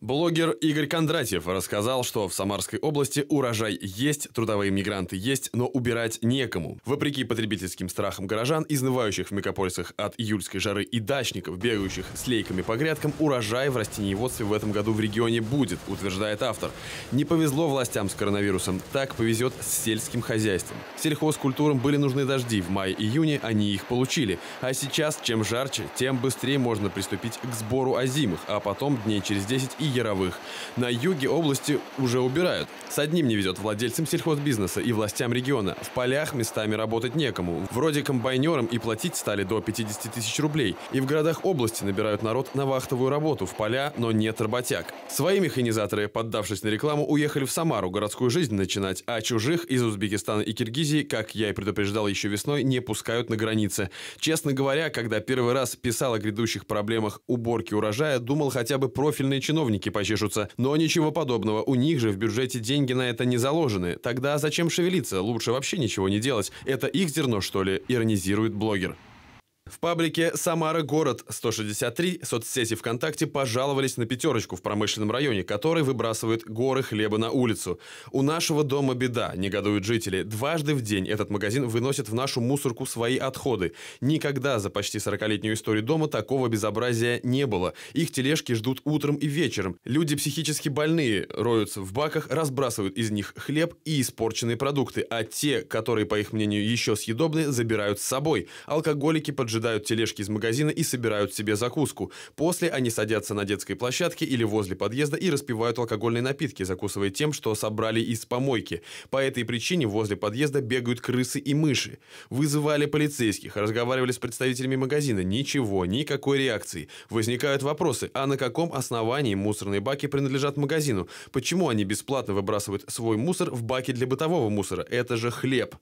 Блогер Игорь Кондратьев рассказал, что в Самарской области урожай есть, трудовые мигранты есть, но убирать некому. Вопреки потребительским страхам горожан, изнывающих в мегаполисах от июльской жары и дачников, бегающих с лейками по грядкам, урожай в растениеводстве в этом году в регионе будет, утверждает автор. Не повезло властям с коронавирусом, так повезет с сельским хозяйством. Сельхозкультурам были нужны дожди, в мае-июне они их получили. А сейчас, чем жарче, тем быстрее можно приступить к сбору озимых, а потом дней через 10 и Яровых. На юге области уже убирают. С одним не везет владельцам сельхозбизнеса и властям региона. В полях местами работать некому. Вроде комбайнерам и платить стали до 50 тысяч рублей. И в городах области набирают народ на вахтовую работу в поля, но нет работяг. Свои механизаторы, поддавшись на рекламу, уехали в Самару городскую жизнь начинать, а чужих из Узбекистана и Киргизии, как я и предупреждал еще весной, не пускают на границе. Честно говоря, когда первый раз писал о грядущих проблемах уборки урожая, думал хотя бы профильные чиновники родственники почешутся. Но ничего подобного, у них же в бюджете деньги на это не заложены. Тогда зачем шевелиться? Лучше вообще ничего не делать. Это их зерно, что ли? Иронизирует блогер. В паблике «Самара город 163» соцсети ВКонтакте пожаловались на пятерочку в промышленном районе, который выбрасывает горы хлеба на улицу. «У нашего дома беда», – негодуют жители. Дважды в день этот магазин выносит в нашу мусорку свои отходы. Никогда за почти 40-летнюю историю дома такого безобразия не было. Их тележки ждут утром и вечером. Люди психически больные роются в баках, разбрасывают из них хлеб и испорченные продукты, а те, которые, по их мнению, еще съедобны, забирают с собой. Алкоголики поджидают поджидают тележки из магазина и собирают себе закуску. После они садятся на детской площадке или возле подъезда и распивают алкогольные напитки, закусывая тем, что собрали из помойки. По этой причине возле подъезда бегают крысы и мыши. Вызывали полицейских, разговаривали с представителями магазина. Ничего, никакой реакции. Возникают вопросы, а на каком основании мусорные баки принадлежат магазину? Почему они бесплатно выбрасывают свой мусор в баки для бытового мусора? Это же хлеб.